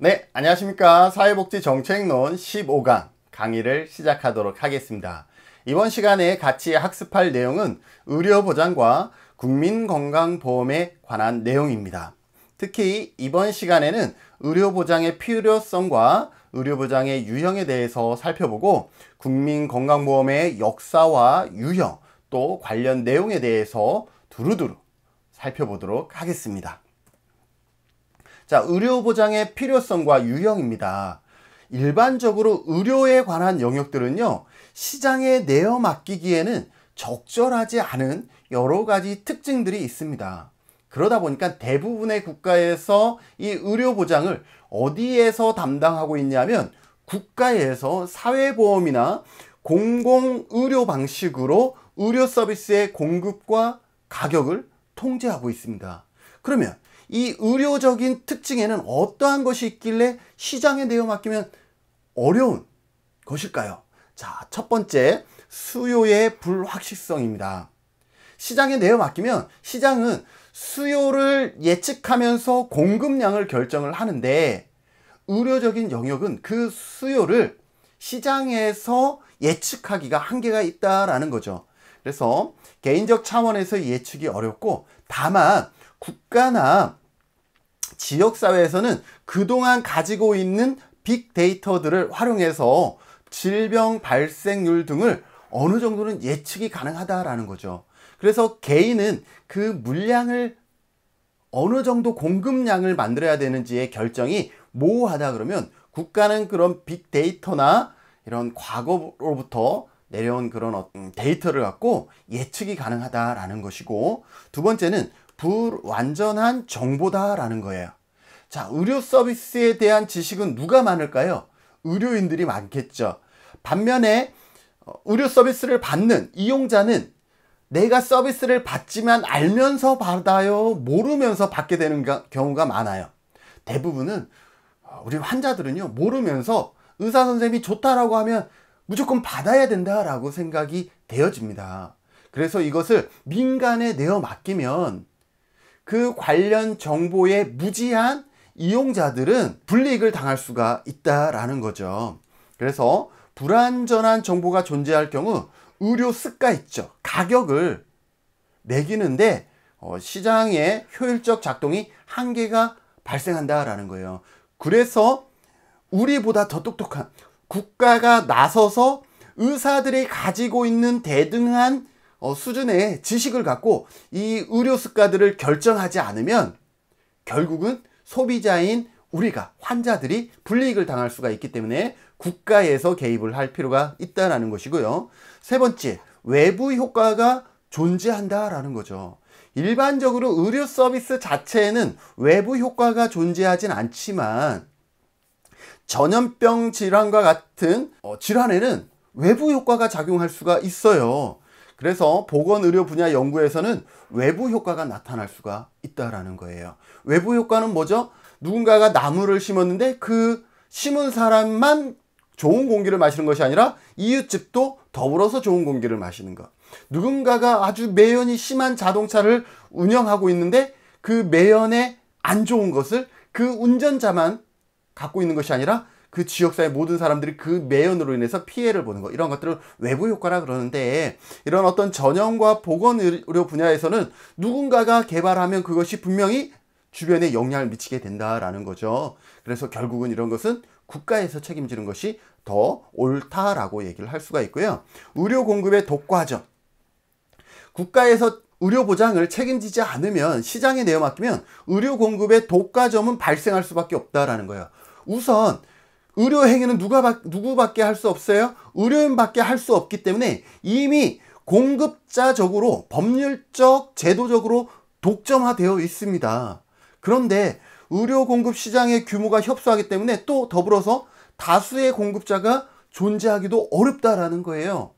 네, 안녕하십니까. 사회복지 정책론 15강 강의를 시작하도록 하겠습니다. 이번 시간에 같이 학습할 내용은 의료보장과 국민건강보험에 관한 내용입니다. 특히 이번 시간에는 의료보장의 필요성과 의료보장의 유형에 대해서 살펴보고 국민건강보험의 역사와 유형 또 관련 내용에 대해서 두루두루 살펴보도록 하겠습니다. 자, 의료보장의 필요성과 유형입니다. 일반적으로 의료에 관한 영역들은요, 시장에 내어 맡기기에는 적절하지 않은 여러 가지 특징들이 있습니다. 그러다 보니까 대부분의 국가에서 이 의료 보장을 어디에서 담당하고 있냐면 국가에서 사회보험이나 공공의료 방식으로 의료 서비스의 공급과 가격을 통제하고 있습니다. 그러면 이 의료적인 특징에는 어떠한 것이 있길래 시장에 내어 맡기면 어려운 것일까요? 자, 첫 번째, 수요의 불확실성입니다. 시장에 내어 맡기면 시장은 수요를 예측하면서 공급량을 결정을 하는데 의료적인 영역은 그 수요를 시장에서 예측하기가 한계가 있다라는 거죠. 그래서 개인적 차원에서 예측이 어렵고 다만 국가나 지역사회에서는 그동안 가지고 있는 빅데이터들을 활용해서 질병 발생률 등을 어느 정도는 예측이 가능하다라는 거죠. 그래서 개인은 그 물량을 어느 정도 공급량을 만들어야 되는지의 결정이 모호하다 그러면 국가는 그런 빅데이터나 이런 과거로부터 내려온 그런 데이터를 갖고 예측이 가능하다라는 것이고 두 번째는 불완전한 정보다라는 거예요. 자, 의료 서비스에 대한 지식은 누가 많을까요? 의료인들이 많겠죠. 반면에 어, 의료 서비스를 받는 이용자는 내가 서비스를 받지만 알면서 받아요, 모르면서 받게 되는 경우가 많아요. 대부분은 어, 우리 환자들은요, 모르면서 의사 선생님이 좋다라고 하면 무조건 받아야 된다라고 생각이 되어집니다. 그래서 이것을 민간에 내어 맡기면 그 관련 정보에 무지한 이용자들은 불이익을 당할 수가 있다라는 거죠. 그래서 불완전한 정보가 존재할 경우 의료 습가 있죠. 가격을 매기는데 어, 시장의 효율적 작동이 한계가 발생한다라는 거예요. 그래서 우리보다 더 똑똑한 국가가 나서서 의사들이 가지고 있는 대등한 어, 수준의 지식을 갖고 이 의료 습관들을 결정하지 않으면 결국은 소비자인 우리가 환자들이 불이익을 당할 수가 있기 때문에 국가에서 개입을 할 필요가 있다라는 것이고요. 세 번째, 외부 효과가 존재한다라는 거죠. 일반적으로 의료 서비스 자체에는 외부 효과가 존재하진 않지만 전염병 질환과 같은 어, 질환에는 외부 효과가 작용할 수가 있어요. 그래서 보건의료 분야 연구에서는 외부 효과가 나타날 수가 있다라는 거예요. 외부 효과는 뭐죠? 누군가가 나무를 심었는데 그 심은 사람만 좋은 공기를 마시는 것이 아니라 이웃집도 더불어서 좋은 공기를 마시는 것. 누군가가 아주 매연이 심한 자동차를 운영하고 있는데 그 매연에 안 좋은 것을 그 운전자만 갖고 있는 것이 아니라 그 지역사회 모든 사람들이 그 매연으로 인해서 피해를 보는 것 이런 것들을 외부 효과라 그러는데 이런 어떤 전형과 보건 의료 분야에서는 누군가가 개발하면 그것이 분명히 주변에 영향을 미치게 된다라는 거죠. 그래서 결국은 이런 것은 국가에서 책임지는 것이 더 옳다라고 얘기를 할 수가 있고요. 의료 공급의 독과점. 국가에서 의료 보장을 책임지지 않으면 시장에 내어 맡기면 의료 공급의 독과점은 발생할 수밖에 없다라는 거예요. 우선 의료 행위는 누가 바, 누구밖에 할 수 없어요? 의료인밖에 할 수 없기 때문에 이미 공급자적으로 법률적, 제도적으로 독점화되어 있습니다. 그런데 의료 공급 시장의 규모가 협소하기 때문에 또 더불어서 다수의 공급자가 존재하기도 어렵다라는 거예요.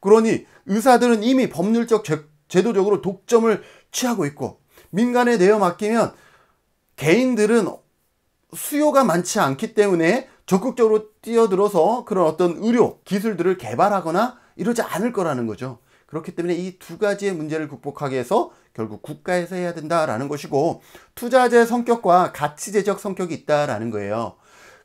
그러니 의사들은 이미 법률적 제, 도적으로 독점을 취하고 있고 민간에 내어 맡기면 개인들은 수요가 많지 않기 때문에 적극적으로 뛰어들어서 그런 어떤 의료 기술들을 개발하거나 이러지 않을 거라는 거죠. 그렇기 때문에 이 두 가지의 문제를 극복하기 위해서 결국 국가에서 해야 된다라는 것이고 투자제 성격과 가치제적 성격이 있다라는 거예요.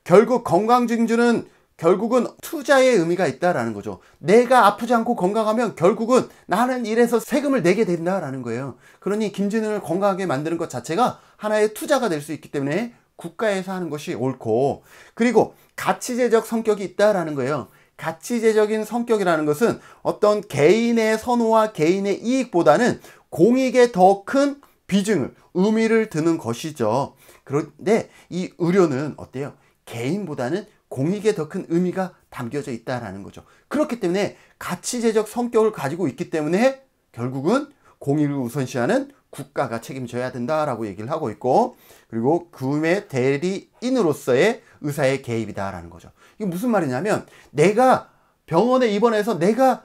결국 건강증주는 결국은 투자의 의미가 있다라는 거죠. 내가 아프지 않고 건강하면 결국은 나는 일에서 세금을 내게 된다라는 거예요. 그러니 김진을 건강하게 만드는 것 자체가 하나의 투자가 될 수 있기 때문에 국가에서 하는 것이 옳고 그리고 가치제적 성격이 있다라는 거예요. 가치제적인 성격이라는 것은 어떤 개인의 선호와 개인의 이익보다는 공익에 더 큰 비중을 의미를 드는 것이죠. 그런데 이 의료는 어때요? 개인보다는 공익에 더 큰 의미가 담겨져 있다라는 거죠. 그렇기 때문에 가치제적 성격을 가지고 있기 때문에 결국은 공익을 우선시하는 국가가 책임져야 된다라고 얘기를 하고 있고 그리고 구매 대리인으로서의 의사의 개입이다라는 거죠. 이게 무슨 말이냐면 내가 병원에 입원해서 내가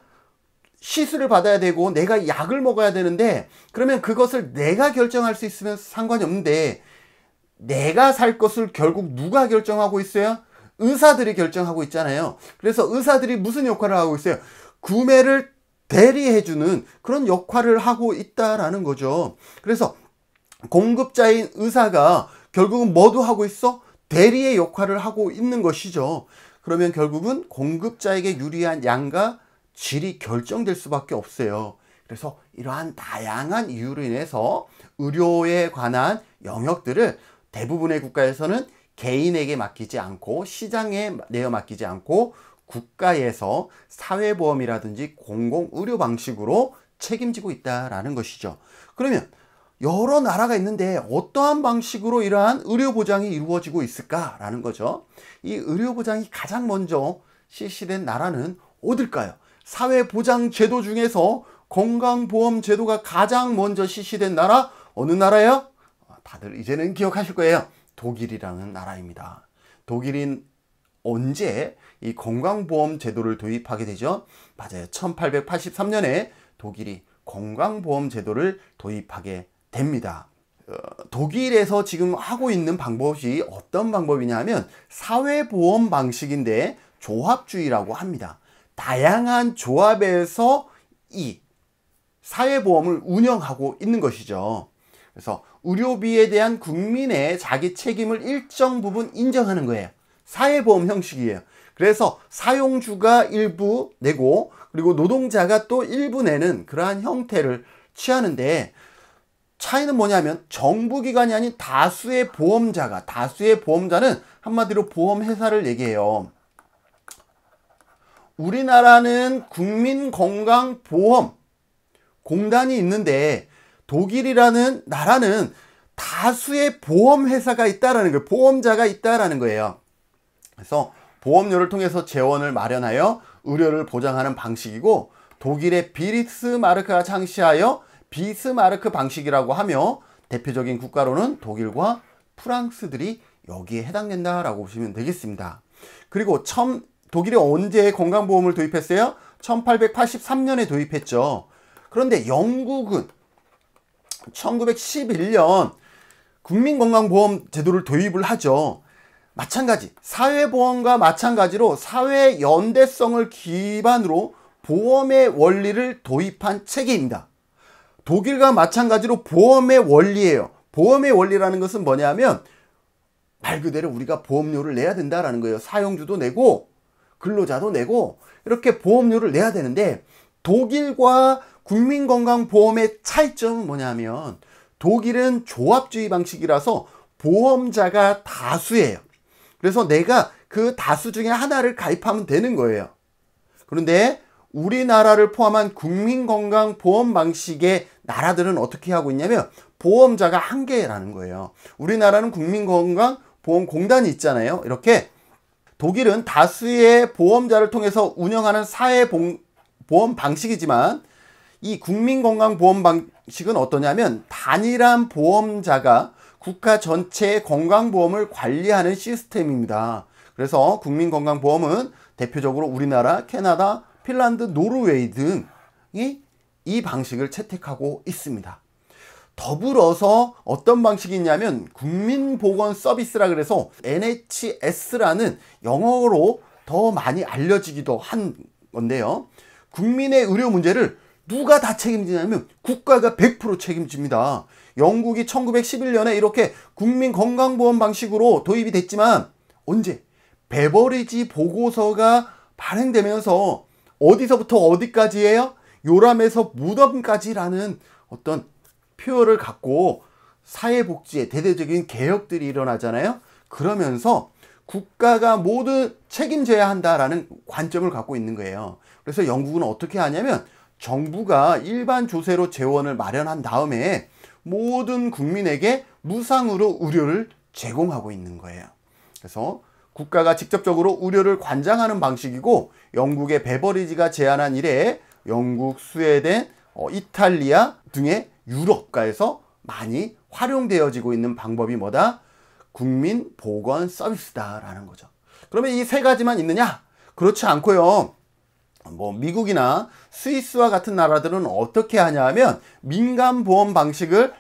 시술을 받아야 되고 내가 약을 먹어야 되는데 그러면 그것을 내가 결정할 수 있으면 상관이 없는데 내가 살 것을 결국 누가 결정하고 있어요? 의사들이 결정하고 있잖아요. 그래서 의사들이 무슨 역할을 하고 있어요? 구매를 대리해주는 그런 역할을 하고 있다라는 거죠. 그래서 공급자인 의사가 결국은 뭐도 하고 있어? 대리의 역할을 하고 있는 것이죠. 그러면 결국은 공급자에게 유리한 양과 질이 결정될 수밖에 없어요. 그래서 이러한 다양한 이유로 인해서 의료에 관한 영역들을 대부분의 국가에서는 개인에게 맡기지 않고 시장에 내어 맡기지 않고 국가에서 사회보험이라든지 공공의료 방식으로 책임지고 있다라는 것이죠. 그러면 여러 나라가 있는데 어떠한 방식으로 이러한 의료보장이 이루어지고 있을까라는 거죠. 이 의료보장이 가장 먼저 실시된 나라는 어딜까요? 사회보장 제도 중에서 건강보험 제도가 가장 먼저 실시된 나라 어느 나라예요? 다들 이제는 기억하실 거예요. 독일이라는 나라입니다. 독일인 언제 이 건강보험 제도를 도입하게 되죠. 맞아요. 1883년에 독일이 건강보험 제도를 도입하게 됩니다. 어, 독일에서 지금 하고 있는 방법이 어떤 방법이냐 하면 사회보험 방식인데 조합주의라고 합니다. 다양한 조합에서 이 사회보험을 운영하고 있는 것이죠. 그래서 의료비에 대한 국민의 자기 책임을 일정 부분 인정하는 거예요. 사회보험 형식이에요. 그래서 사용주가 일부 내고 그리고 노동자가 또 일부 내는 그러한 형태를 취하는데 차이는 뭐냐면 정부기관이 아닌 다수의 보험자가 다수의 보험자는 한마디로 보험회사를 얘기해요. 우리나라는 국민건강보험 공단이 있는데 독일이라는 나라는 다수의 보험회사가 있다라는 거예요. 보험자가 있다라는 거예요. 그래서 보험료를 통해서 재원을 마련하여 의료를 보장하는 방식이고 독일의 비리스마르크가 창시하여 비스마르크 방식이라고 하며 대표적인 국가로는 독일과 프랑스들이 여기에 해당된다라고 보시면 되겠습니다. 그리고 처음 독일이 언제 건강보험을 도입했어요? 1883년에 도입했죠. 그런데 영국은 1911년 국민건강보험 제도를 도입을 하죠. 마찬가지 사회보험과 마찬가지로 사회 연대성을 기반으로 보험의 원리를 도입한 체계입니다. 독일과 마찬가지로 보험의 원리예요. 보험의 원리라는 것은 뭐냐면 말 그대로 우리가 보험료를 내야 된다라는 거예요. 사용주도 내고 근로자도 내고 이렇게 보험료를 내야 되는데 독일과 국민건강보험의 차이점은 뭐냐면 독일은 조합주의 방식이라서 보험자가 다수예요. 그래서 내가 그 다수 중에 하나를 가입하면 되는 거예요. 그런데 우리나라를 포함한 국민건강보험 방식의 나라들은 어떻게 하고 있냐면 보험자가 한 개라는 거예요. 우리나라는 국민건강보험공단이 있잖아요. 이렇게 독일은 다수의 보험자를 통해서 운영하는 사회보험 방식이지만 이 국민건강보험 방식은 어떠냐면 단일한 보험자가 국가 전체의 건강보험을 관리하는 시스템입니다. 그래서 국민건강보험은 대표적으로 우리나라, 캐나다, 핀란드, 노르웨이 등이 이 방식을 채택하고 있습니다. 더불어서 어떤 방식이냐면 있 국민보건서비스라 그래서 NHS라는 영어로 더 많이 알려지기도 한 건데요. 국민의 의료 문제를 누가 다 책임지냐면 국가가 100% 책임집니다. 영국이 1911년에 이렇게 국민 건강보험 방식으로 도입이 됐지만 언제 베버리지 보고서가 발행되면서 어디서부터 어디까지예요? 요람에서 무덤까지라는 어떤 표현을 갖고 사회복지의 대대적인 개혁들이 일어나잖아요. 그러면서 국가가 모두 책임져야 한다라는 관점을 갖고 있는 거예요. 그래서 영국은 어떻게 하냐면 정부가 일반 조세로 재원을 마련한 다음에 모든 국민에게 무상으로 의료를 제공하고 있는 거예요. 그래서 국가가 직접적으로 의료를 관장하는 방식이고 영국의 베버리지가 제안한 이래 영국, 스웨덴, 어, 이탈리아 등의 유럽가에서 많이 활용되어지고 있는 방법이 뭐다? 국민 보건 서비스다라는 거죠. 그러면 이 세 가지만 있느냐? 그렇지 않고요. 뭐 미국이나 스위스와 같은 나라들은 어떻게 하냐 하면 민간 보험 방식을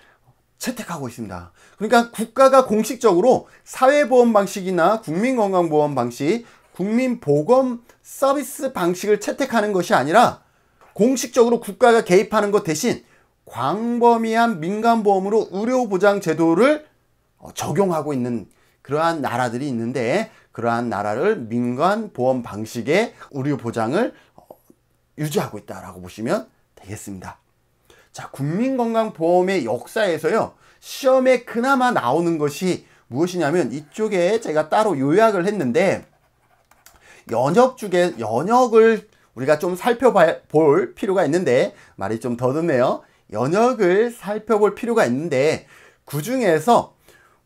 채택하고 있습니다. 그러니까 국가가 공식적으로 사회보험 방식이나 국민건강보험 방식, 국민보건 서비스 방식을 채택하는 것이 아니라 공식적으로 국가가 개입하는 것 대신 광범위한 민간보험으로 의료보장 제도를 어, 적용하고 있는 그러한 나라들이 있는데 그러한 나라를 민간보험 방식의 의료보장을 유지하고 있다라고 보시면 되겠습니다. 자, 국민건강보험의 역사에서요, 시험에 그나마 나오는 것이 무엇이냐면 이쪽에 제가 따로 요약을 했는데 연역 중에 연역을 우리가 좀 살펴볼 필요가 있는데 말이 좀 더듬네요. 연역을 살펴볼 필요가 있는데 그 중에서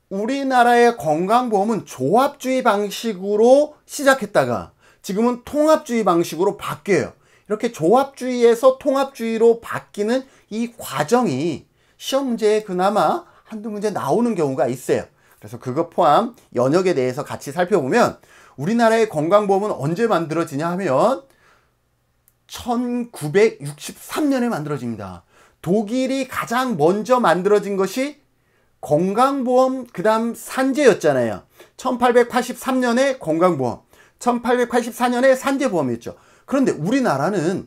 우리나라의 건강보험은 조합주의 방식으로 시작했다가 지금은 통합주의 방식으로 바뀌어요. 이렇게 조합주의에서 통합주의로 바뀌는 이 과정이 시험 문제에 그나마 한두 문제 나오는 경우가 있어요. 그래서 그거 포함 연역에 대해서 같이 살펴보면 우리나라의 건강보험은 언제 만들어지냐 하면 1963년에 만들어집니다. 독일이 가장 먼저 만들어진 것이 건강보험 그 다음 산재였잖아요. 1883년에 건강보험 1884년에 산재보험이었죠. 그런데 우리나라는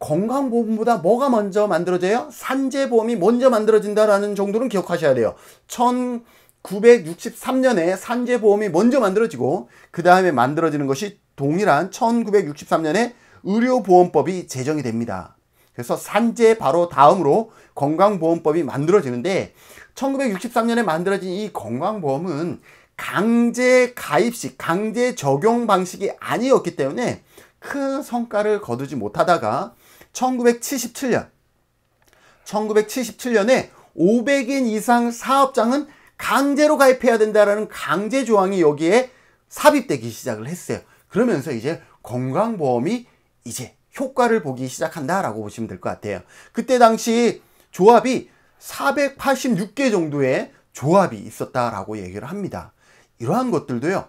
건강보험보다 뭐가 먼저 만들어져요? 산재보험이 먼저 만들어진다라는 정도는 기억하셔야 돼요. 1963년에 산재보험이 먼저 만들어지고 그 다음에 만들어지는 것이 동일한 1963년에 의료보험법이 제정이 됩니다. 그래서 산재 바로 다음으로 건강보험법이 만들어지는데 1963년에 만들어진 이 건강보험은 강제 가입식, 강제 적용 방식이 아니었기 때문에 큰 성과를 거두지 못하다가 1977년 1977년에 500인 이상 사업장은 강제로 가입해야 된다라는 강제 조항이 여기에 삽입되기 시작을 했어요. 그러면서 이제 건강보험이 이제 효과를 보기 시작한다라고 보시면 될 것 같아요. 그때 당시 조합이 486개 정도의 조합이 있었다라고 얘기를 합니다. 이러한 것들도요.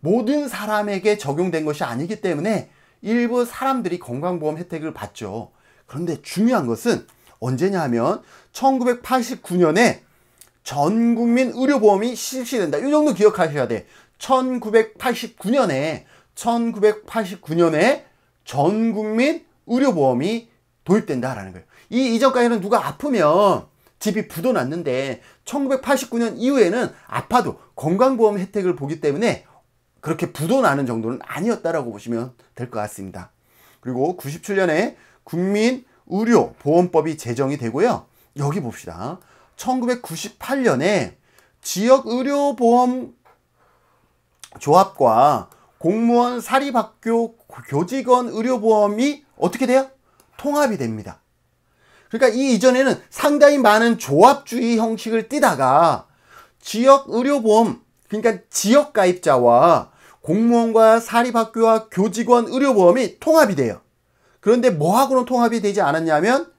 모든 사람에게 적용된 것이 아니기 때문에 일부 사람들이 건강보험 혜택을 받죠. 그런데 중요한 것은 언제냐 하면 1989년에 전 국민 의료보험이 실시된다. 이 정도 기억하셔야 돼. 1989년에 1989년에 전 국민 의료보험이 도입된다라는 거예요. 이 이전까지는 누가 아프면 집이 부도 났는데 1989년 이후에는 아파도 건강보험 혜택을 보기 때문에 그렇게 부도나는 정도는 아니었다라고 보시면 될 것 같습니다. 그리고 97년에 국민 의료 보험법이 제정이 되고요. 여기 봅시다. 1998년에 지역 의료 보험 조합과 공무원 사립학교 교직원 의료보험이 어떻게 돼요? 통합이 됩니다. 그러니까 이 이전에는 상당히 많은 조합주의 형식을 띠다가 지역 의료보험, 그러니까 지역 가입자와 공무원과 사립학교와 교직원 의료보험이 통합이 돼요. 그런데 뭐하고는 통합이 되지 않았냐면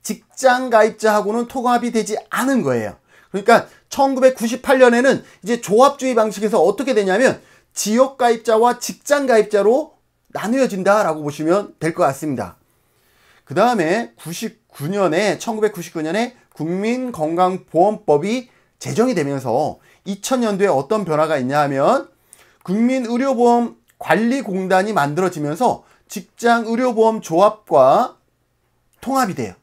직장 가입자하고는 통합이 되지 않은 거예요. 그러니까 1998년에는 이제 조합주의 방식에서 어떻게 되냐면 지역 가입자와 직장 가입자로 나누어진다라고 보시면 될 것 같습니다. 그 다음에 99년에 1999년에 국민건강보험법이 제정이 되면서 2000년도에 어떤 변화가 있냐 하면 국민의료보험 관리공단이 만들어지면서 직장의료보험 조합과 통합이 돼요.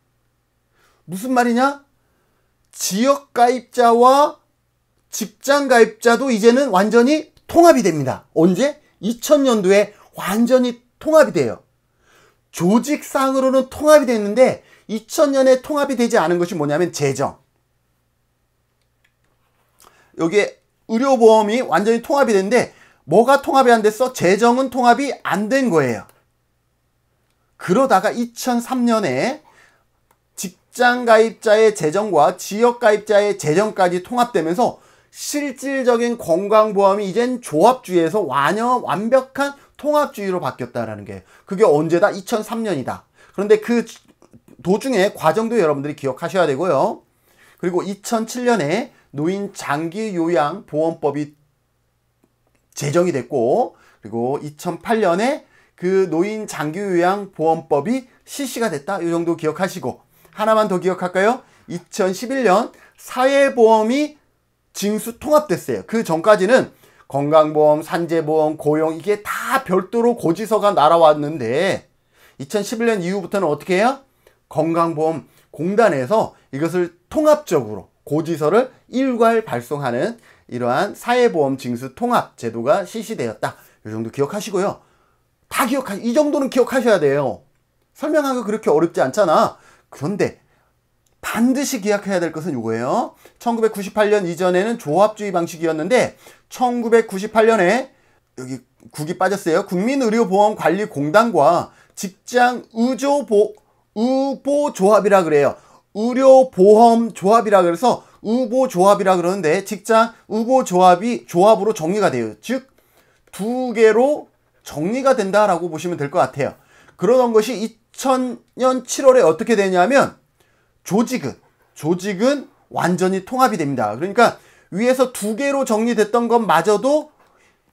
무슨 말이냐? 지역 가입자와 직장 가입자도 이제는 완전히 통합이 됩니다. 언제? 2000년도에 완전히 통합이 돼요. 조직상으로는 통합이 됐는데 2000년에 통합이 되지 않은 것이 뭐냐면 재정. 여기에 의료보험이 완전히 통합이 됐는데 뭐가 통합이 안 됐어? 재정은 통합이 안 된 거예요. 그러다가 2003년에 직장 가입자의 재정과 지역 가입자의 재정까지 통합되면서 실질적인 건강보험이 이젠 조합주의에서 완전 완벽한 통합주의로 바뀌었다라는 게 그게 언제다? 2003년이다. 그런데 그 도중에 과정도 여러분들이 기억하셔야 되고요. 그리고 2007년에 노인 장기 요양 보험법이 제정이 됐고 그리고 2008년에 그 노인 장기 요양 보험법이 실시가 됐다. 이 정도 기억하시고 하나만 더 기억할까요? 2011년 사회보험이 징수 통합됐어요. 그 전까지는 건강보험, 산재보험, 고용 이게 다 별도로 고지서가 날아왔는데 2011년 이후부터는 어떻게 해요? 건강보험 공단에서 이것을 통합적으로 고지서를 일괄 발송하는 이러한 사회보험 징수 통합 제도가 실시되었다. 이 정도 기억하시고요. 다 기억하, 이 정도는 기억하셔야 돼요. 설명하기 그렇게 어렵지 않잖아. 그런데 반드시 기억해야 될 것은 이거예요. 1998년 이전에는 조합주의 방식이었는데 1998년에 여기 국이 빠졌어요. 국민의료보험관리공단과 직장 의조보 의보조합이라 그래요. 의료보험조합이라 그래서 의보조합이라 그러는데 직장 의보조합이 조합으로 정리가 돼요. 즉 두 개로 정리가 된다라고 보시면 될 것 같아요. 그러던 것이 2000년 7월에 어떻게 되냐면 조직은 조직은 완전히 통합이 됩니다. 그러니까 위에서 두 개로 정리됐던 것마저도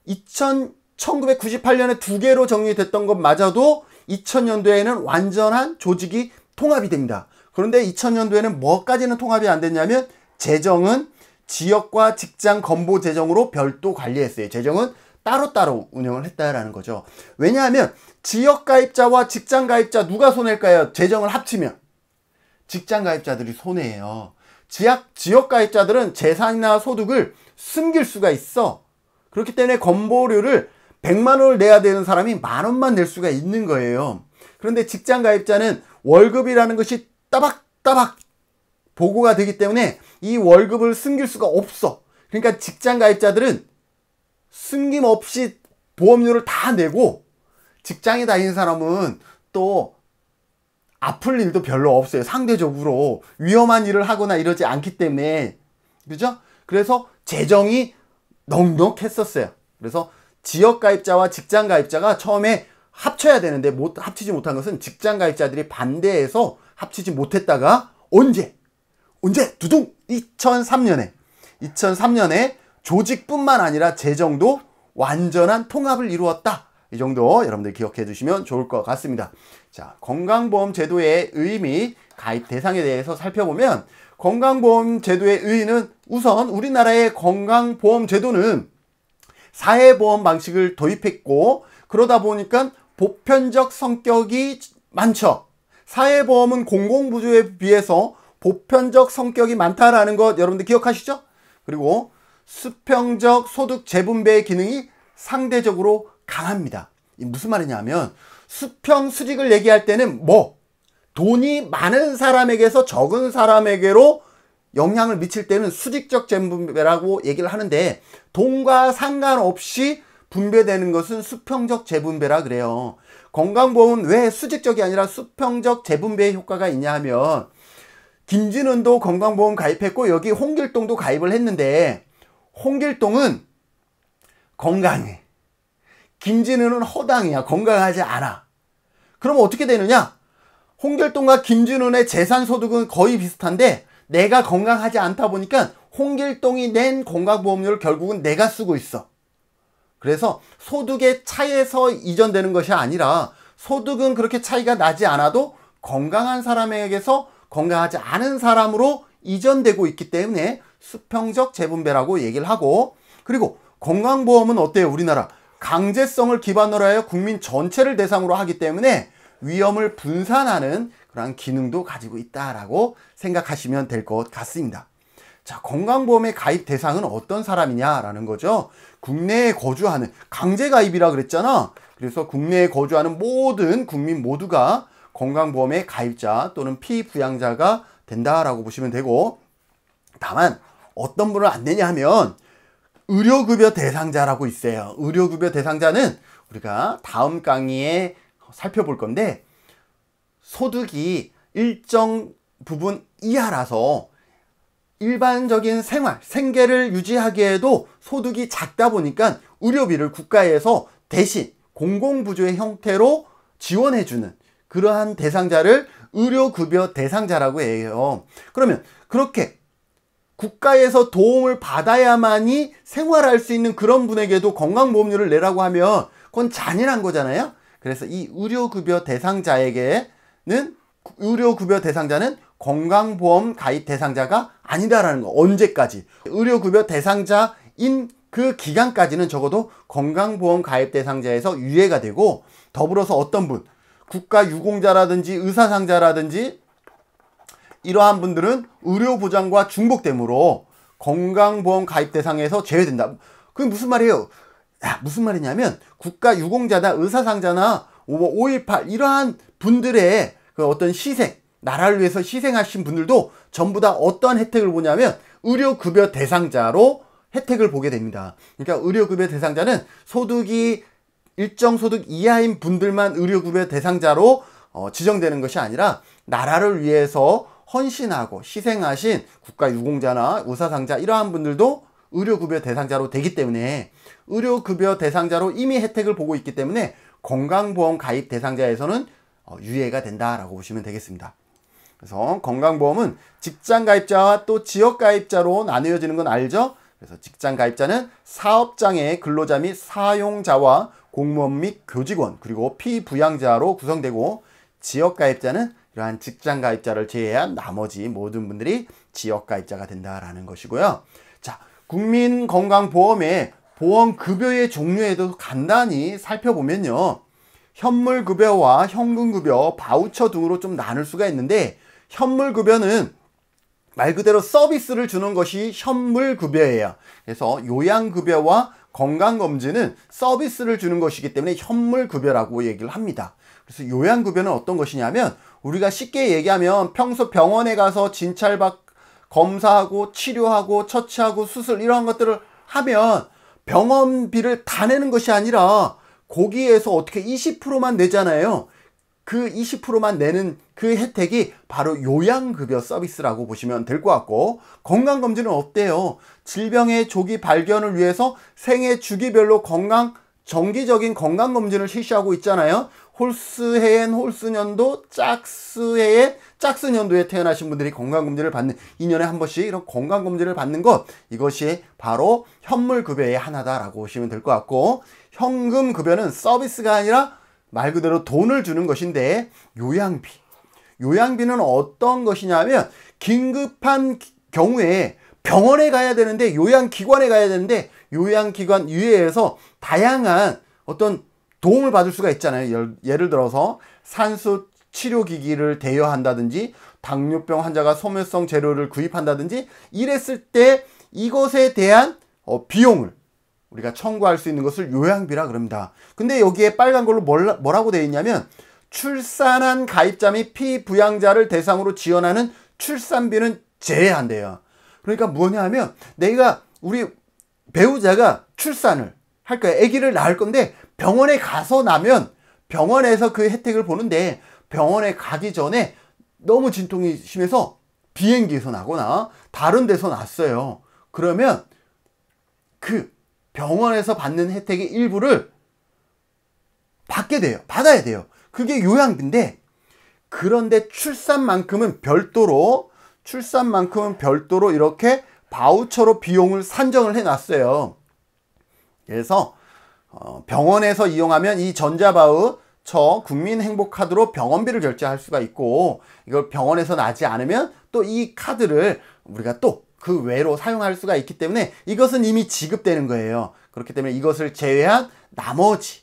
2000 1998년에 두 개로 정리됐던 것마저도 2000년도에는 완전한 조직이 통합이 됩니다. 그런데 2000년도에는 뭐까지는 통합이 안 됐냐면 재정은 지역과 직장 건보 재정으로 별도 관리했어요. 재정은 따로따로 운영을 했다라는 거죠. 왜냐하면 지역 가입자와 직장 가입자 누가 손해일까요? 재정을 합치면 직장 가입자들이 손해예요. 지역 지역 가입자들은 재산이나 소득을 숨길 수가 있어. 그렇기 때문에 건보료를 100만 원을 내야 되는 사람이 만 원만 낼 수가 있는 거예요. 그런데 직장 가입자는 월급이라는 것이 따박따박 보고가 되기 때문에 이 월급을 숨길 수가 없어. 그러니까 직장 가입자들은 숨김없이 보험료를 다 내고 직장에 다니는 사람은 또 아플 일도 별로 없어요. 상대적으로 위험한 일을 하거나 이러지 않기 때문에 그죠? 그래서 재정이 넉넉했었어요. 그래서 지역 가입자와 직장 가입자가 처음에 합쳐야 되는데 못 합치지 못한 것은 직장 가입자들이 반대해서 합치지 못했다가 언제 언제 두둥 2003년에 2003년에 조직뿐만 아니라 재정도 완전한 통합을 이루었다. 이 정도 여러분들 기억해 주시면 좋을 것 같습니다. 자, 건강보험 제도의 의미, 가입 대상에 대해서 살펴보면 건강보험 제도의 의의는 우선 우리나라의 건강보험 제도는 사회보험 방식을 도입했고 그러다 보니까 보편적 성격이 많죠. 사회보험은 공공부조에 비해서 보편적 성격이 많다라는 것 여러분들 기억하시죠? 그리고 수평적 소득 재분배의 기능이 상대적으로 강합니다. 무슨 말이냐면 수평 수직을 얘기할 때는 뭐 돈이 많은 사람에게서 적은 사람에게로 영향을 미칠 때는 수직적 재분배라고 얘기를 하는데 돈과 상관없이 분배되는 것은 수평적 재분배라 그래요. 건강보험 은왜 수직적이 아니라 수평적 재분배의 효과가 있냐 하면 김진은도 건강보험 가입했고 여기 홍길동도 가입을 했는데 홍길동은 건강해. 김진우는 허당이야. 건강하지 않아. 그럼 어떻게 되느냐? 홍길동과 김진우의 재산 소득은 거의 비슷한데 내가 건강하지 않다 보니까 홍길동이 낸 건강보험료를 결국은 내가 쓰고 있어. 그래서 소득의 차이에서 이전되는 것이 아니라 소득은 그렇게 차이가 나지 않아도 건강한 사람에게서 건강하지 않은 사람으로 이전되고 있기 때문에 수평적 재분배라고 얘기를 하고 그리고 건강보험은 어때요 우리나라 강제성을 기반으로 하여 국민 전체를 대상으로 하기 때문에 위험을 분산하는 그런 기능도 가지고 있다라고 생각하시면 될 것 같습니다. 자, 건강보험의 가입 대상은 어떤 사람이냐라는 거죠. 국내에 거주하는 강제가입이라 그랬잖아. 그래서 국내에 거주하는 모든 국민 모두가 건강보험의 가입자 또는 피부양자가 된다라고 보시면 되고 다만 어떤 분은안 되냐 하면 의료급여 대상자라고 있어요. 의료급여 대상자는 우리가 다음 강의에 살펴볼 건데 소득이 일정 부분 이하라서 일반적인 생활, 생계를 유지하기에도 소득이 작다 보니까 의료비를 국가에서 대신 공공부조의 형태로 지원해주는 그러한 대상자를 의료급여 대상자라고 해요. 그러면 그렇게 국가에서 도움을 받아야만이 생활할 수 있는 그런 분에게도 건강보험료를 내라고 하면 그건 잔인한 거잖아요. 그래서 이 의료급여 대상자에게는 의료급여 대상자는 건강보험 가입 대상자가 아니다라는 거 언제까지 의료급여 대상자인 그 기간까지는 적어도 건강보험 가입 대상자에서 유예가 되고 더불어서 어떤 분 국가유공자라든지 의사상자라든지 이러한 분들은 의료보장과 중복되므로 건강보험 가입 대상에서 제외된다 그게 무슨 말이에요 야, 무슨 말이냐면 국가유공자나 의사상자나 5.18 뭐 이러한 분들의 그 어떤 시생 나라를 위해서 희생하신 분들도 전부 다 어떠한 혜택을 보냐면 의료급여 대상자로 혜택을 보게 됩니다. 그러니까 의료급여 대상자는 소득이 일정 소득 이하인 분들만 의료급여 대상자로 어, 지정되는 것이 아니라 나라를 위해서 헌신하고 희생하신 국가 유공자나 의사상자 이러한 분들도 의료급여 대상자로 되기 때문에 의료급여 대상자로 이미 혜택을 보고 있기 때문에 건강보험 가입 대상자에서는 어, 유예가 된다라고 보시면 되겠습니다. 그래서 건강보험은 직장 가입자와 또 지역 가입자로 나누어지는 건 알죠? 그래서 직장 가입자는 사업장의 근로자 및 사용자와 공무원 및 교직원 그리고 피부양자로 구성되고 지역 가입자는 이러한 직장 가입자를 제외한 나머지 모든 분들이 지역 가입자가 된다라는 것이고요. 자, 국민건강보험의 보험급여의 종류에도 간단히 살펴보면요. 현물급여와 현금급여, 바우처 등으로 좀 나눌 수가 있는데 현물 급여는 말 그대로 서비스를 주는 것이 현물 급여예요. 그래서 요양급여와 건강검진은 서비스를 주는 것이기 때문에 현물급여라고 얘기를 합니다. 그래서 요양급여는 어떤 것이냐면 우리가 쉽게 얘기하면 평소 병원에 가서 진찰받 검사하고 치료하고 처치하고 수술 이러한 것들을 하면 병원비를 다 내는 것이 아니라 거기에서 어떻게 20%만 내잖아요. 그 20%만 내는 그 혜택이 바로 요양급여 서비스라고 보시면 될 것 같고 건강검진은 어때요? 질병의 조기 발견을 위해서 생애 주기별로 건강 정기적인 건강검진을 실시하고 있잖아요. 홀스해엔 홀스년도, 짝스해에 짝스년도에 태어나신 분들이 건강검진을 받는 2년에 한 번씩 이런 건강검진을 받는 것 이것이 바로 현물급여의 하나다라고 보시면 될 것 같고 현금급여는 서비스가 아니라 말 그대로 돈을 주는 것인데 요양비. 요양비는 어떤 것이냐면 긴급한 경우에 병원에 가야 되는데 요양기관에 가야 되는데 요양기관 위에서 다양한 어떤 도움을 받을 수가 있잖아요. 예를 들어서 산소 치료 기기를 대여한다든지 당뇨병 환자가 소멸성 재료를 구입한다든지 이랬을 때 이것에 대한 어, 비용을 우리가 청구할 수 있는 것을 요양비라 그럽니다. 근데 여기에 빨간 걸로 뭐라고 되어 있냐면 출산한 가입자 및 피부양자를 대상으로 지원하는 출산비는 제외한대요. 그러니까 뭐냐 하면 내가 우리 배우자가 출산을 할 거야. 아기를 낳을 건데 병원에 가서 나면 병원에서 그 혜택을 보는데 병원에 가기 전에 너무 진통이 심해서 비행기에서 나거나 다른 데서 났어요. 그러면 그 병원에서 받는 혜택의 일부를 받게 돼요. 받아야 돼요. 그게 요양비인데 그런데 출산만큼은 별도로 출산만큼은 별도로 이렇게 바우처로 비용을 산정을 해 놨어요. 그래서 어, 병원에서 이용하면 이 전자바우 처 국민행복카드로 병원비를 결제할 수가 있고 이걸 병원에서 나지 않으면 또 이 카드를 우리가 또그 외로 사용할 수가 있기 때문에 이것은 이미 지급되는 거예요. 그렇기 때문에 이것을 제외한 나머지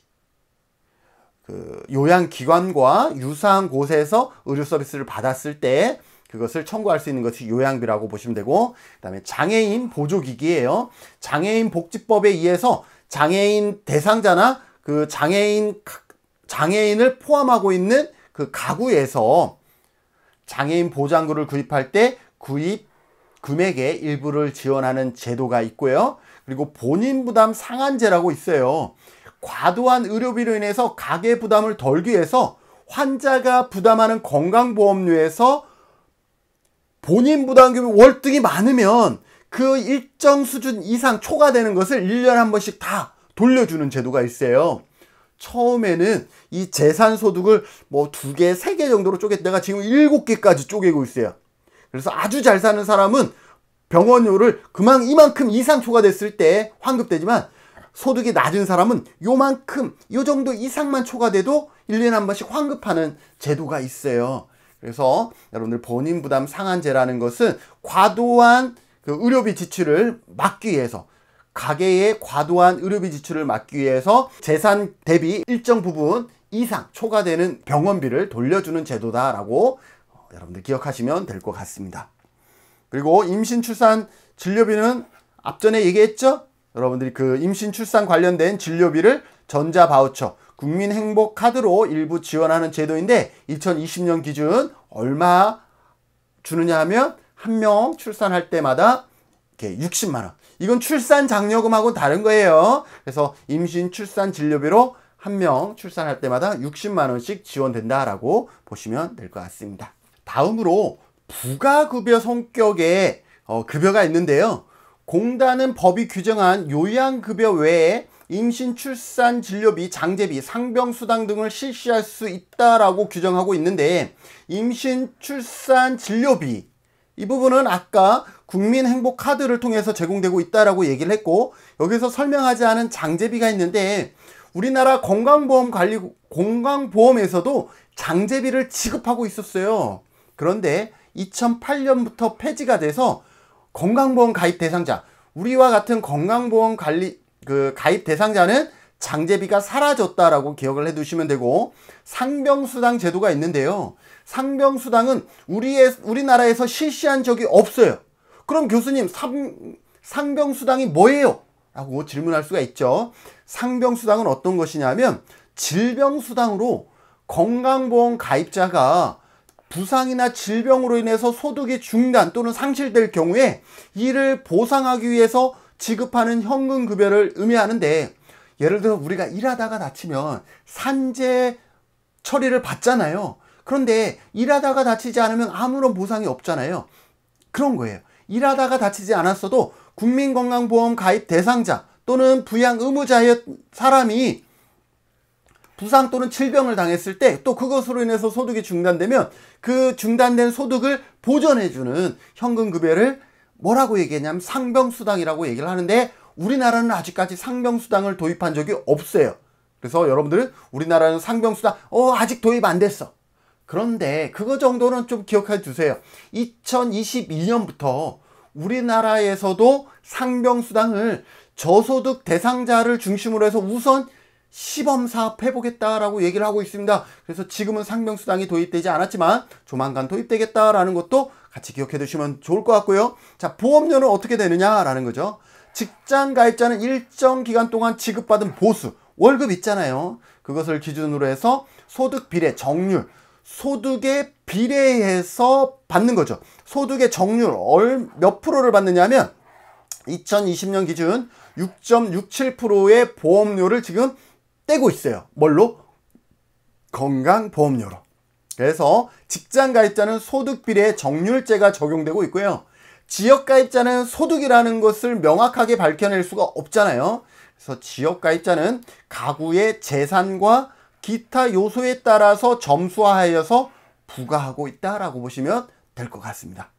그 요양기관과 유사한 곳에서 의료 서비스를 받았을 때 그것을 청구할 수 있는 것이 요양비라고 보시면 되고 그 다음에 장애인 보조기기예요. 장애인 복지법에 의해서 장애인 대상자나 그 장애인 장애인을 포함하고 있는 그 가구에서 장애인 보장구를 구입할 때 구입 금액의 일부를 지원하는 제도가 있고요. 그리고 본인 부담 상한제라고 있어요. 과도한 의료비로 인해서 가계 부담을 덜기 위해서 환자가 부담하는 건강보험료에서 본인 부담금이 월등히 많으면 그 일정 수준 이상 초과되는 것을 1년에 한 번씩 다 돌려주는 제도가 있어요. 처음에는 이 재산 소득을 뭐 두 개, 세 개 정도로 쪼갰다가 지금 일곱 개까지 쪼개고 있어요. 그래서 아주 잘 사는 사람은 병원료를 그만 이만큼 이상 초과됐을 때 환급되지만 소득이 낮은 사람은 요만큼 요 정도 이상만 초과돼도 1년에 한 번씩 환급하는 제도가 있어요. 그래서 여러분들 본인 부담 상한제라는 것은 과도한 그 의료비 지출을 막기 위해서 가계의 과도한 의료비 지출을 막기 위해서 재산 대비 일정 부분 이상 초과되는 병원비를 돌려주는 제도다라고 여러분들 기억하시면 될 것 같습니다. 그리고 임신 출산 진료비는 앞전에 얘기했죠? 여러분들이 그 임신 출산 관련된 진료비를 전자 바우처 국민 행복 카드로 일부 지원하는 제도인데 2020년 기준 얼마 주느냐 하면 한 명 출산할 때마다 이렇게 60만 원. 이건 출산 장려금하고 다른 거예요. 그래서 임신 출산 진료비로 한 명 출산할 때마다 60만 원씩 지원된다라고 보시면 될 것 같습니다. 다음으로 부가급여 성격의 어, 급여가 있는데요. 공단은 법이 규정한 요양급여 외에 임신, 출산, 진료비, 장제비, 상병수당 등을 실시할 수 있다라고 규정하고 있는데 임신, 출산, 진료비 이 부분은 아까 국민행복카드를 통해서 제공되고 있다라고 얘기를 했고 여기서 설명하지 않은 장제비가 있는데 우리나라 건강보험 관리 건강보험에서도 장제비를 지급하고 있었어요. 그런데 2008년부터 폐지가 돼서 건강보험 가입 대상자 우리와 같은 건강보험 관리 그 가입 대상자는 장제비가 사라졌다라고 기억을 해두시면 되고 상병수당 제도가 있는데요. 상병수당은 우리의 우리나라에서 실시한 적이 없어요. 그럼 교수님 상, 상병수당이 뭐예요? 라고 질문할 수가 있죠. 상병수당은 어떤 것이냐면 질병수당으로 건강보험 가입자가 부상이나 질병으로 인해서 소득이 중단 또는 상실될 경우에 이를 보상하기 위해서 지급하는 현금 급여를 의미하는데 예를 들어 우리가 일하다가 다치면 산재 처리를 받잖아요. 그런데 일하다가 다치지 않으면 아무런 보상이 없잖아요. 그런 거예요. 일하다가 다치지 않았어도 국민건강보험 가입 대상자 또는 부양 의무자의 사람이 부상 또는 질병을 당했을 때 또 그것으로 인해서 소득이 중단되면 그 중단된 소득을 보전해주는 현금 급여를 뭐라고 얘기했냐면 상병수당이라고 얘기를 하는데 우리나라는 아직까지 상병수당을 도입한 적이 없어요. 그래서 여러분들은 우리나라는 상병수당 어 아직 도입 안 됐어. 그런데 그거 정도는 좀 기억해 주세요 2021년부터 우리나라에서도 상병수당을 저소득 대상자를 중심으로 해서 우선 시범 사업 해보겠다라고 얘기를 하고 있습니다. 그래서 지금은 상명수당이 도입되지 않았지만 조만간 도입되겠다라는 것도 같이 기억해 두시면 좋을 것 같고요. 자, 보험료는 어떻게 되느냐라는 거죠. 직장 가입자는 일정 기간 동안 지급받은 보수, 월급 있잖아요. 그것을 기준으로 해서 소득 비례 정률, 소득에 비례해서 받는 거죠. 소득의 정률 얼, 몇 프로를 받느냐면 2020년 기준 6.67%의 보험료를 지금 떼고 있어요. 뭘로? 건강보험료로. 그래서 직장 가입자는 소득비례 정률제가 적용되고 있고요. 지역 가입자는 소득이라는 것을 명확하게 밝혀낼 수가 없잖아요. 그래서 지역 가입자는 가구의 재산과 기타 요소에 따라서 점수화하여서 부과하고 있다라고 보시면 될 것 같습니다.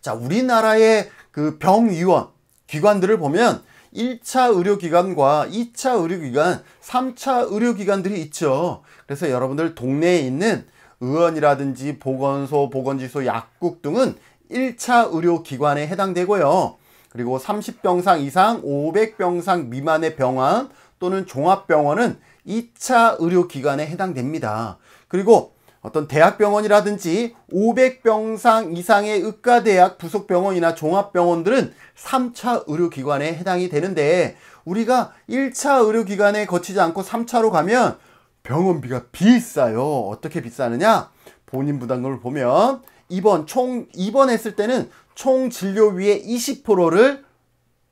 자, 우리나라의 그 병의원 기관들을 보면 1차 의료기관과 2차 의료기관, 3차 의료기관들이 있죠. 그래서 여러분들 동네에 있는 의원이라든지 보건소, 보건지소, 약국 등은 1차 의료기관에 해당되고요. 그리고 30병상 이상 500병상 미만의 병원 또는 종합병원은 2차 의료기관에 해당됩니다. 그리고 어떤 대학병원이라든지 500병상 이상의 의과대학 부속병원이나 종합병원들은 3차 의료기관에 해당이 되는데 우리가 1차 의료기관에 거치지 않고 3차로 가면 병원비가 비싸요. 어떻게 비싸느냐? 본인 부담금을 보면 입원 총 입원했을 때는 총 진료비의 20%를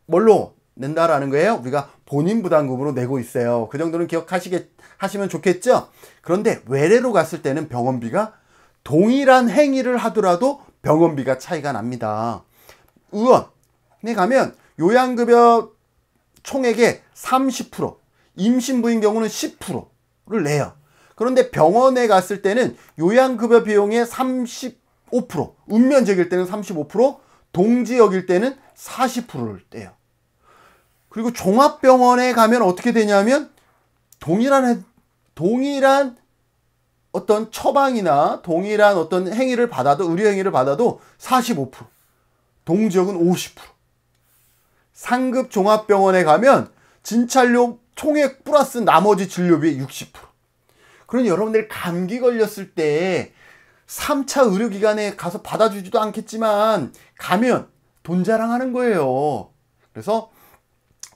뭘로 낸다라는 거예요. 우리가 본인 부담금으로 내고 있어요. 그 정도는 기억하시겠죠? 하시면 좋겠죠? 그런데 외래로 갔을 때는 병원비가 동일한 행위를 하더라도 병원비가 차이가 납니다. 의원에 네 가면 요양급여 총액의 30%, 임신부인 경우는 10%를 내요. 그런데 병원에 갔을 때는 요양급여 비용의 35%, 읍면적일 때는 35%, 동지역일 때는 40%를 떼요. 그리고 종합병원에 가면 어떻게 되냐면 동일한 동일한 어떤 처방이나 동일한 어떤 행위를 받아도 의료 행위를 받아도 45% 동지역은 50% 상급 종합병원에 가면 진찰료 총액 플러스 나머지 진료비의 60% 그러니 여러분들 감기 걸렸을 때 3차 의료기관에 가서 받아주지도 않겠지만 가면 돈 자랑하는 거예요. 그래서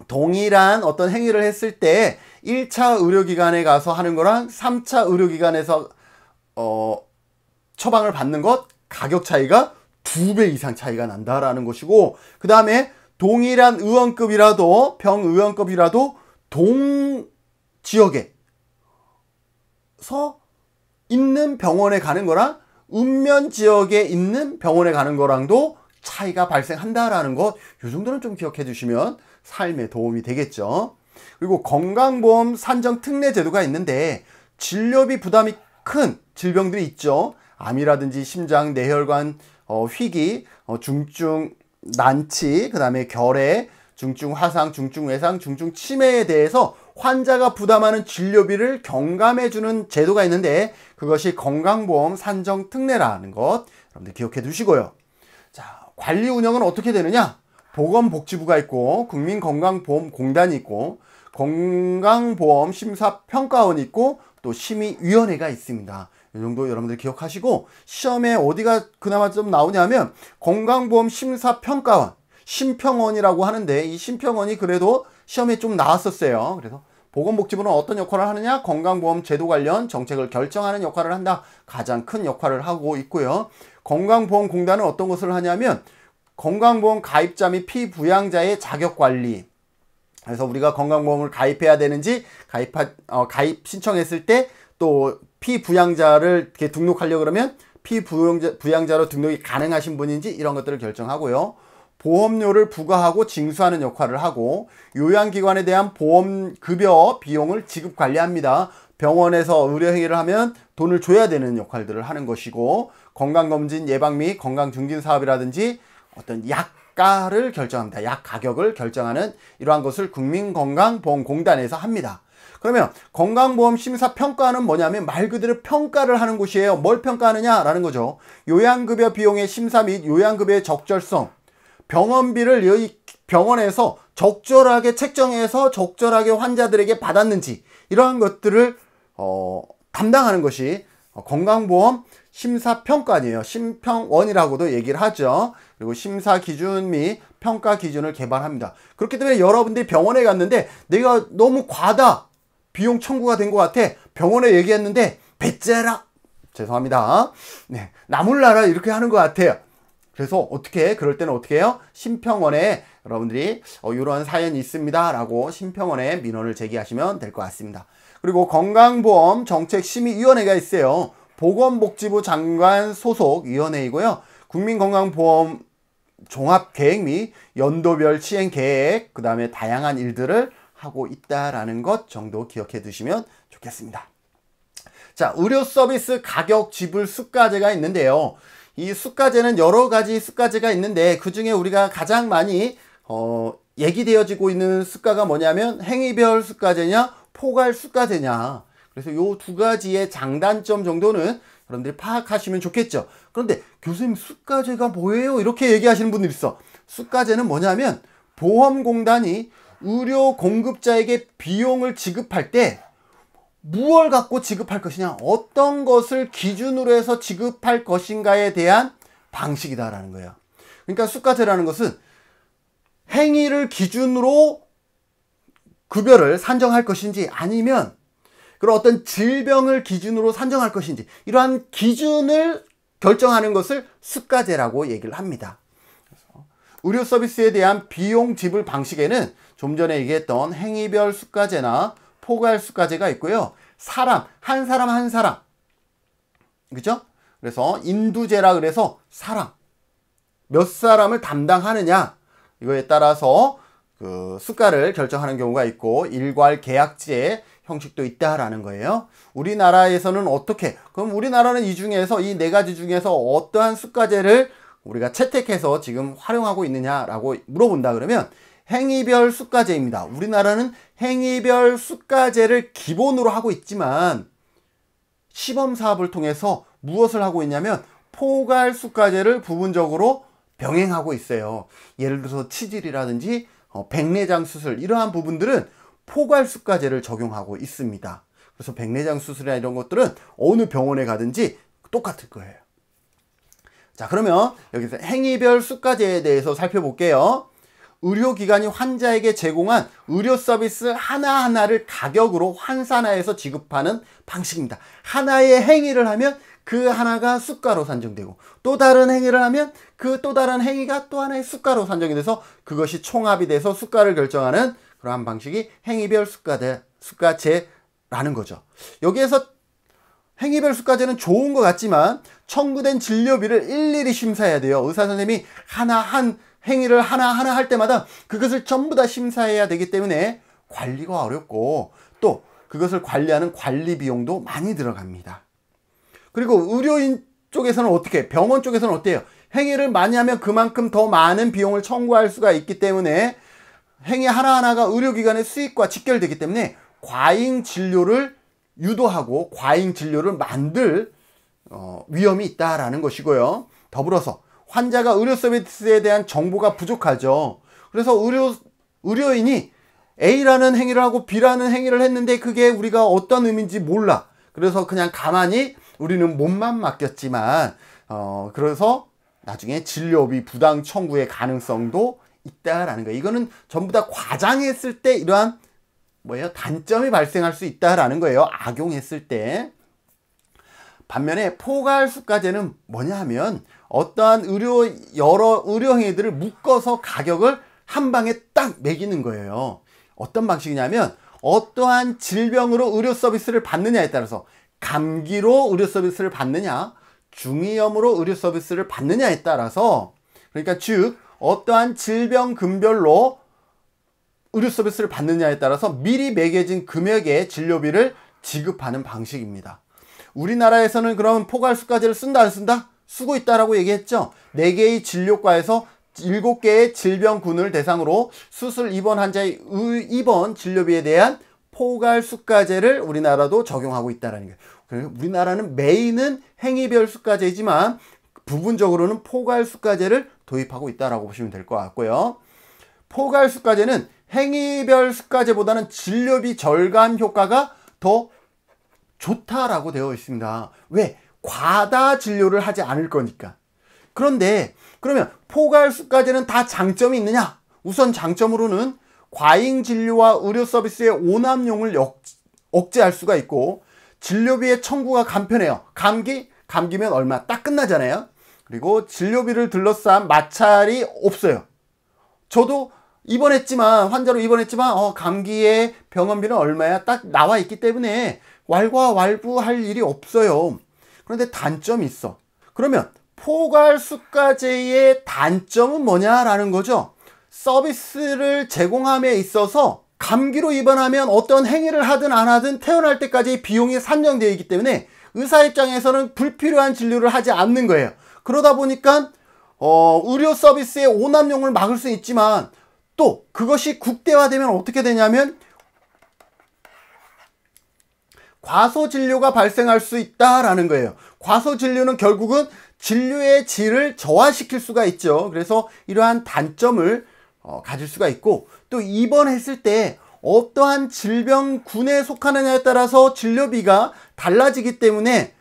동일한 어떤 행위를 했을 때 1차 의료기관에 가서 하는 거랑 3차 의료기관에서 어, 처방을 받는 것 가격 차이가 두 배 이상 차이가 난다라는 것이고 그 다음에 동일한 의원급이라도 병 의원급이라도 동 지역에서 있는 병원에 가는 거랑 읍면 지역에 있는 병원에 가는 거랑도 차이가 발생한다라는 것요 정도는 좀 기억해 주시면 삶에 도움이 되겠죠. 그리고 건강보험 산정 특례 제도가 있는데 진료비 부담이 큰 질병들이 있죠. 암이라든지 심장, 뇌혈관, 어, 희귀, 어, 중증, 난치, 그 다음에 결핵, 중증 화상, 중증 외상, 중증 치매에 대해서 환자가 부담하는 진료비를 경감해주는 제도가 있는데 그것이 건강보험 산정 특례라는 것 여러분들 기억해 두시고요. 자, 관리 운영은 어떻게 되느냐? 보건복지부가 있고 국민건강보험공단이 있고 건강보험 심사평가원 이 있고 또 심의위원회가 있습니다. 이 정도 여러분들 기억하시고 시험에 어디가 그나마 좀 나오냐면 건강보험 심사평가원 심평원이라고 하는데 이 심평원이 그래도 시험에 좀 나왔었어요. 그래서 보건복지부는 어떤 역할을 하느냐? 건강보험 제도 관련 정책을 결정하는 역할을 한다. 가장 큰 역할을 하고 있고요. 건강보험공단은 어떤 것을 하냐면 건강보험 가입자 및 피부양자의 자격관리, 그래서 우리가 건강보험을 가입해야 되는지 가입 어, 가입 신청했을 때 또 피부양자를 이렇게 등록하려 그러면 피부양자 부양자로 등록이 가능하신 분인지 이런 것들을 결정하고요. 보험료를 부과하고 징수하는 역할을 하고 요양기관에 대한 보험 급여 비용을 지급 관리합니다. 병원에서 의료행위를 하면 돈을 줘야 되는 역할들을 하는 것이고 건강검진 예방 및 건강증진 사업이라든지 어떤 약 약가를 결정합니다. 약 가격을 결정하는 이러한 것을 국민건강보험공단에서 합니다. 그러면 건강보험 심사 평가는 뭐냐면 말 그대로 평가를 하는 곳이에요. 뭘 평가하느냐라는 거죠. 요양급여 비용의 심사 및 요양급여의 적절성, 병원비를 여기 병원에서 적절하게 책정해서 적절하게 환자들에게 받았는지 이러한 것들을 어, 담당하는 것이 건강보험 심사평가아니에요 심평원이라고도 얘기를 하죠. 그리고 심사 기준 및 평가 기준을 개발합니다. 그렇기 때문에 여러분들이 병원에 갔는데 내가 너무 과다 비용 청구가 된 것 같아 병원에 얘기했는데 배째라 죄송합니다. 네, 나물나라 이렇게 하는 것 같아요. 그래서 어떻게 그럴 때는 어떻게 해요? 심평원에 여러분들이 어, 이런 사연이 있습니다라고 심평원에 민원을 제기하시면 될 것 같습니다. 그리고 건강보험 정책심의위원회가 있어요. 보건복지부 장관 소속 위원회이고요. 국민건강보험 종합 계획 및 연도별 시행 계획, 그 다음에 다양한 일들을 하고 있다라는 것 정도 기억해 두시면 좋겠습니다. 자, 의료 서비스 가격 지불 수가제가 있는데요. 이 수가제는 여러 가지 수가제가 있는데 그 중에 우리가 가장 많이 어, 얘기되어지고 있는 수가가 뭐냐면 행위별 수가제냐 포괄 수가제냐. 그래서 요 두 가지의 장단점 정도는 여러분들이 파악하시면 좋겠죠. 그런데 교수님 수가제가 뭐예요? 이렇게 얘기하시는 분들 있어. 수가제는 뭐냐면 보험공단이 의료 공급자에게 비용을 지급할 때 무얼 갖고 지급할 것이냐, 어떤 것을 기준으로 해서 지급할 것인가에 대한 방식이다라는 거예요. 그러니까 수가제라는 것은 행위를 기준으로 급여를 산정할 것인지 아니면 그리고 어떤 질병을 기준으로 산정할 것인지 이러한 기준을 결정하는 것을 수가제라고 얘기를 합니다. 의료 서비스에 대한 비용 지불 방식에는 좀 전에 얘기했던 행위별 수가제나 포괄 수가제가 있고요. 사람, 한 사람 한 사람. 그죠? 그래서 인두제라 그래서 사람. 몇 사람을 담당하느냐. 이거에 따라서 그 수가를 결정하는 경우가 있고 일괄 계약제 형식도 있다라는 거예요. 우리나라에서는 어떻게? 그럼 우리나라는 이 중에서 이 네 가지 중에서 어떠한 습과제를 우리가 채택해서 지금 활용하고 있느냐라고 물어본다 그러면 행위별 습과제입니다. 우리나라는 행위별 습과제를 기본으로 하고 있지만 시범 사업을 통해서 무엇을 하고 있냐면 포괄 습과제를 부분적으로 병행하고 있어요. 예를 들어서 치질이라든지 어, 백내장 수술 이러한 부분들은 포괄수가제를 적용하고 있습니다. 그래서 백내장 수술이나 이런 것들은 어느 병원에 가든지 똑같을 거예요. 자 그러면 여기서 행위별 수가제에 대해서 살펴볼게요. 의료기관이 환자에게 제공한 의료 서비스 하나하나를 가격으로 환산하여서 지급하는 방식입니다. 하나의 행위를 하면 그 하나가 수가로 산정되고 또 다른 행위를 하면 그 또 다른 행위가 또 하나의 수가로 산정이 돼서 그것이 총합이 돼서 수가를 결정하는 그러한 방식이 행위별 수가제, 수가제라는 거죠. 여기에서 행위별 수가제는 좋은 것 같지만 청구된 진료비를 일일이 심사해야 돼요. 의사 선생님이 하나 한 행위를 하나하나 할 때마다 그것을 전부 다 심사해야 되기 때문에 관리가 어렵고 또 그것을 관리하는 관리 비용도 많이 들어갑니다. 그리고 의료인 쪽에서는 어떻게 병원 쪽에서는 어때요? 행위를 많이 하면 그만큼 더 많은 비용을 청구할 수가 있기 때문에 행위 하나하나가 의료기관의 수익과 직결되기 때문에 과잉 진료를 유도하고 과잉 진료를 만들 어, 위험이 있다라는 것이고요. 더불어서 환자가 의료 서비스에 대한 정보가 부족하죠. 그래서 의료 의료인이 A라는 행위를 하고 B라는 행위를 했는데 그게 우리가 어떤 의미인지 몰라. 그래서 그냥 가만히 우리는 몸만 맡겼지만 어 그래서 나중에 진료비 부당 청구의 가능성도 있다라는 거예요. 이거는 전부 다 과장했을 때 이러한 뭐예요? 단점이 발생할 수 있다라는 거예요. 악용했을 때. 반면에 포괄수가제는 뭐냐 하면 어떠한 의료 여러 의료 행위들을 묶어서 가격을 한 방에 딱 매기는 거예요. 어떤 방식이냐면 어떠한 질병으로 의료 서비스를 받느냐에 따라서 감기로 의료 서비스를 받느냐, 중이염으로 의료 서비스를 받느냐에 따라서 그러니까 즉 어떠한 질병 금별로 의료 서비스를 받느냐에 따라서 미리 매겨진 금액의 진료비를 지급하는 방식입니다. 우리나라에서는 그럼 포괄수가제를 쓴다 안 쓴다? 쓰고 있다라고 얘기했죠. 4개의 진료과에서 7개의 질병군을 대상으로 수술 입원 환자의 입원 진료비에 대한 포괄수가제를 우리나라도 적용하고 있다는 거예요. 우리나라는 메인은 행위별 수가제이지만 부분적으로는 포괄수가제를 도입하고 있다라고 보시면 될 것 같고요. 포괄 수가제는 행위별 수가제보다는 진료비 절감 효과가 더 좋다라고 되어 있습니다. 왜? 과다 진료를 하지 않을 거니까. 그런데 그러면 포괄 수가제는 다 장점이 있느냐? 우선 장점으로는 과잉 진료와 의료 서비스의 오남용을 역, 억제할 수가 있고 진료비의 청구가 간편해요. 감기? 감기면 얼마 딱 끝나잖아요. 그리고 진료비를 둘러싼 마찰이 없어요. 저도 입원했지만 환자로 입원했지만 어, 감기의 병원비는 얼마야 딱 나와 있기 때문에 왈과왈부할 일이 없어요. 그런데 단점이 있어. 그러면 포괄수가제의 단점은 뭐냐라는 거죠. 서비스를 제공함에 있어서 감기로 입원하면 어떤 행위를 하든 안 하든 태어날 때까지 비용이 산정되어 있기 때문에 의사 입장에서는 불필요한 진료를 하지 않는 거예요. 그러다 보니까 어, 의료 서비스의 오남용을 막을 수 있지만 또 그것이 국대화되면 어떻게 되냐면 과소 진료가 발생할 수 있다라는 거예요. 과소 진료는 결국은 진료의 질을 저하시킬 수가 있죠. 그래서 이러한 단점을 어, 가질 수가 있고 또 입원했을 때 어떠한 질병군에 속하느냐에 따라서 진료비가 달라지기 때문에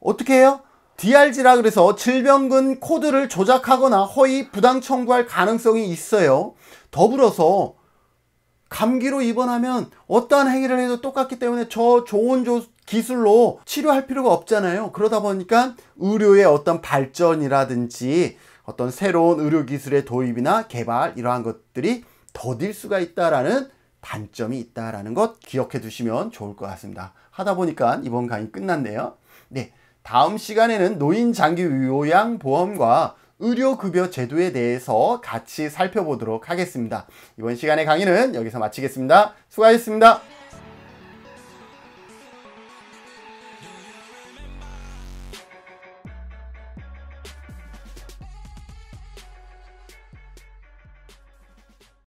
어떻게 해요? DRG라 그래서 질병근 코드를 조작하거나 허위 부당 청구할 가능성이 있어요. 더불어서 감기로 입원하면 어떠한 행위를 해도 똑같기 때문에 저 좋은 조, 기술로 치료할 필요가 없잖아요. 그러다 보니까 의료의 어떤 발전이라든지 어떤 새로운 의료 기술의 도입이나 개발 이러한 것들이 더딜 수가 있다라는 단점이 있다라는 것 기억해 두시면 좋을 것 같습니다. 하다 보니까 이번 강의 끝났네요. 네. 다음 시간에는 노인 장기 요양 보험과 의료급여 제도에 대해서 같이 살펴보도록 하겠습니다. 이번 시간의 강의는 여기서 마치겠습니다. 수고하셨습니다.